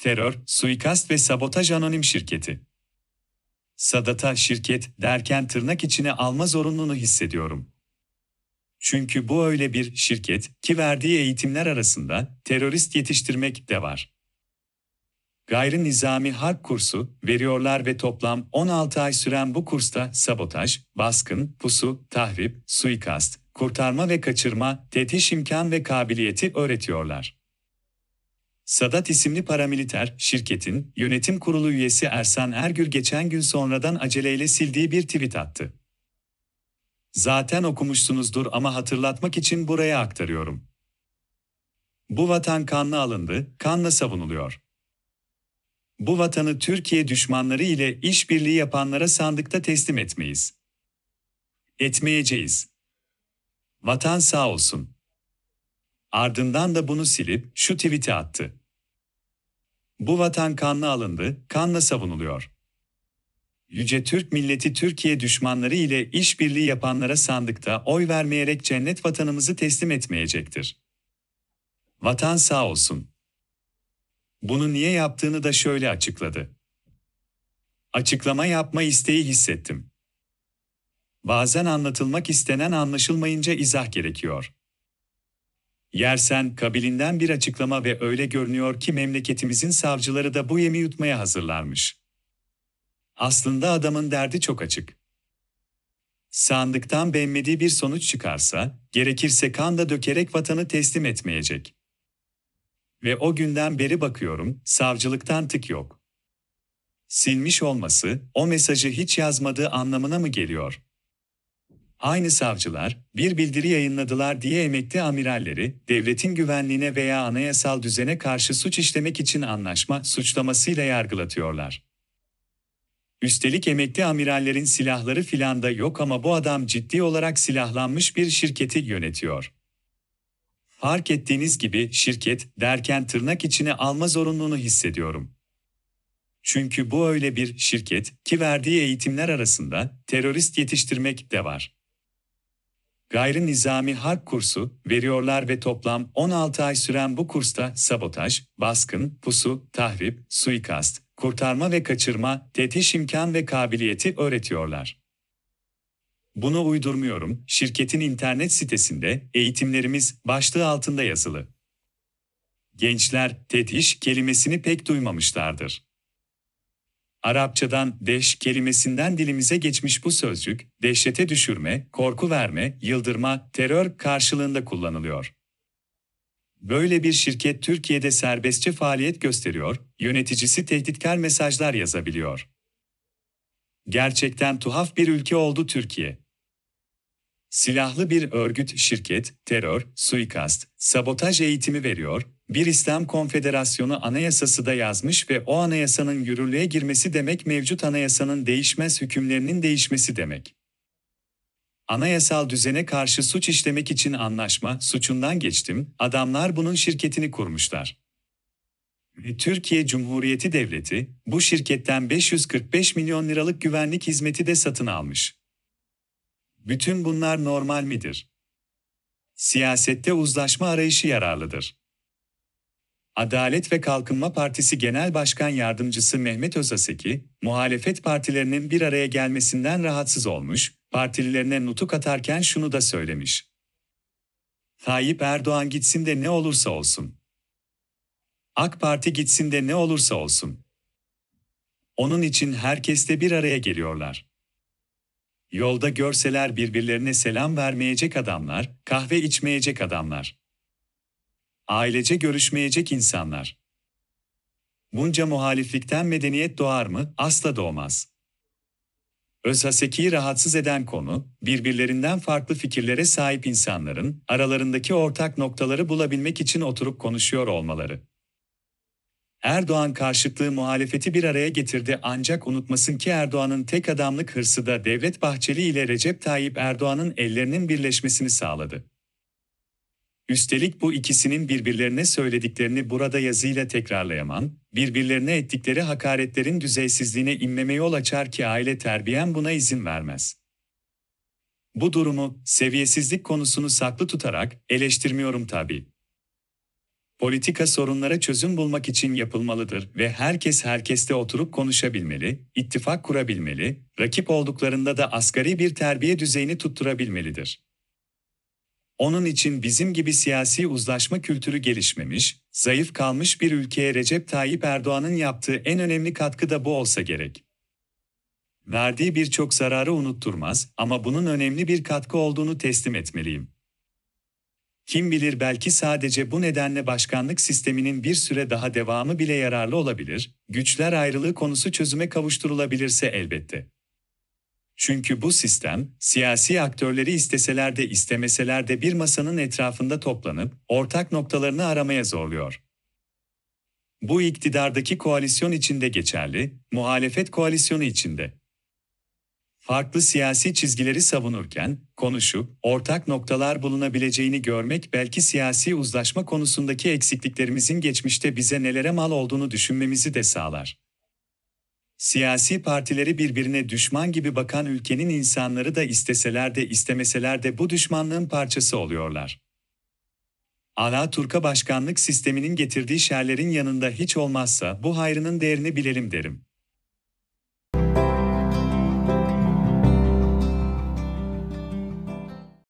terör, suikast ve sabotaj anonim şirketi. Sadata şirket derken tırnak içine alma zorunluluğunu hissediyorum. Çünkü bu öyle bir şirket ki verdiği eğitimler arasında terörist yetiştirmek de var. Gayri nizami harp kursu veriyorlar ve toplam 16 ay süren bu kursta sabotaj, baskın, pusu, tahrip, suikast, kurtarma ve kaçırma, tetiş imkan ve kabiliyeti öğretiyorlar. Sadat isimli paramiliter şirketin yönetim kurulu üyesi Ersan Ergür geçen gün sonradan aceleyle sildiği bir tweet attı. Zaten okumuşsunuzdur ama hatırlatmak için buraya aktarıyorum. Bu vatan kanla alındı, kanla savunuluyor. Bu vatanı Türkiye düşmanları ile işbirliği yapanlara sandıkta teslim etmeyiz. Etmeyeceğiz. Vatan sağ olsun. Ardından da bunu silip şu tweet'i attı. Bu vatan kanla alındı, kanla savunuluyor. Yüce Türk milleti Türkiye düşmanları ile işbirliği yapanlara sandıkta oy vermeyerek cennet vatanımızı teslim etmeyecektir. Vatan sağ olsun. Bunu niye yaptığını da şöyle açıkladı. Açıklama yapma isteği hissettim. Bazen anlatılmak istenen anlaşılmayınca izah gerekiyor. Yersen kabilinden bir açıklama ve öyle görünüyor ki memleketimizin savcıları da bu yemi yutmaya hazırlanmış. Aslında adamın derdi çok açık. Sandıktan beğenmediği bir sonuç çıkarsa, gerekirse kan da dökerek vatanı teslim etmeyecek. Ve o günden beri bakıyorum, savcılıktan tık yok. Silmiş olması, o mesajı hiç yazmadığı anlamına mı geliyor?'' Aynı savcılar, bir bildiri yayınladılar diye emekli amiralleri, devletin güvenliğine veya anayasal düzene karşı suç işlemek için anlaşma suçlamasıyla yargılatıyorlar. Üstelik emekli amirallerin silahları filan da yok ama bu adam ciddi olarak silahlanmış bir şirketi yönetiyor. Fark ettiğiniz gibi şirket derken tırnak içine alma zorunluluğunu hissediyorum. Çünkü bu öyle bir şirket ki verdiği eğitimler arasında terörist yetiştirmek de var gayri nizami harp kursu veriyorlar ve toplam 16 ay süren bu kursta sabotaj, baskın, pusu, tahrip, suikast, kurtarma ve kaçırma, tetiş imkan ve kabiliyeti öğretiyorlar. Bunu uydurmuyorum, şirketin internet sitesinde eğitimlerimiz başlığı altında yazılı. Gençler tetiş kelimesini pek duymamışlardır. Arapçadan deş kelimesinden dilimize geçmiş bu sözcük, dehşete düşürme, korku verme, yıldırma, terör karşılığında kullanılıyor. Böyle bir şirket Türkiye'de serbestçe faaliyet gösteriyor, yöneticisi tehditkar mesajlar yazabiliyor. Gerçekten tuhaf bir ülke oldu Türkiye. Silahlı bir örgüt, şirket, terör, suikast, sabotaj eğitimi veriyor, bir İslam Konfederasyonu anayasası da yazmış ve o anayasanın yürürlüğe girmesi demek mevcut anayasanın değişmez hükümlerinin değişmesi demek. Anayasal düzene karşı suç işlemek için anlaşma, suçundan geçtim, adamlar bunun şirketini kurmuşlar. Türkiye Cumhuriyeti Devleti, bu şirketten 545 milyon liralık güvenlik hizmeti de satın almış. Bütün bunlar normal midir? Siyasette uzlaşma arayışı yararlıdır. Adalet ve Kalkınma Partisi Genel Başkan Yardımcısı Mehmet Özaseki, muhalefet partilerinin bir araya gelmesinden rahatsız olmuş, partililerine nutuk atarken şunu da söylemiş. Tayyip Erdoğan gitsin de ne olursa olsun. AK Parti gitsin de ne olursa olsun. Onun için herkeste bir araya geliyorlar. Yolda görseler birbirlerine selam vermeyecek adamlar, kahve içmeyecek adamlar. Ailece görüşmeyecek insanlar. Bunca muhaliflikten medeniyet doğar mı? Asla doğmaz. Özhaseki'yi rahatsız eden konu, birbirlerinden farklı fikirlere sahip insanların, aralarındaki ortak noktaları bulabilmek için oturup konuşuyor olmaları. Erdoğan karşıtlığı muhalefeti bir araya getirdi ancak unutmasın ki Erdoğan'ın tek adamlık hırsı da Devlet Bahçeli ile Recep Tayyip Erdoğan'ın ellerinin birleşmesini sağladı. Üstelik bu ikisinin birbirlerine söylediklerini burada yazıyla tekrarlayamam, birbirlerine ettikleri hakaretlerin düzeysizliğine inmeme yol açar ki aile terbiyen buna izin vermez. Bu durumu, seviyesizlik konusunu saklı tutarak, eleştirmiyorum tabii. Politika sorunlara çözüm bulmak için yapılmalıdır ve herkes herkeste oturup konuşabilmeli, ittifak kurabilmeli, rakip olduklarında da asgari bir terbiye düzeyini tutturabilmelidir. Onun için bizim gibi siyasi uzlaşma kültürü gelişmemiş, zayıf kalmış bir ülkeye Recep Tayyip Erdoğan'ın yaptığı en önemli katkı da bu olsa gerek. Verdiği birçok zararı unutturmaz ama bunun önemli bir katkı olduğunu teslim etmeliyim. Kim bilir belki sadece bu nedenle başkanlık sisteminin bir süre daha devamı bile yararlı olabilir, güçler ayrılığı konusu çözüme kavuşturulabilirse elbette. Çünkü bu sistem, siyasi aktörleri isteseler de istemeseler de bir masanın etrafında toplanıp ortak noktalarını aramaya zorluyor. Bu iktidardaki koalisyon içinde geçerli, muhalefet koalisyonu içinde farklı siyasi çizgileri savunurken, konuşup, ortak noktalar bulunabileceğini görmek belki siyasi uzlaşma konusundaki eksikliklerimizin geçmişte bize nelere mal olduğunu düşünmemizi de sağlar. Siyasi partileri birbirine düşman gibi bakan ülkenin insanları da isteseler de istemeseler de bu düşmanlığın parçası oluyorlar. Ala Turka başkanlık sisteminin getirdiği şerlerin yanında hiç olmazsa bu hayrının değerini bilelim derim.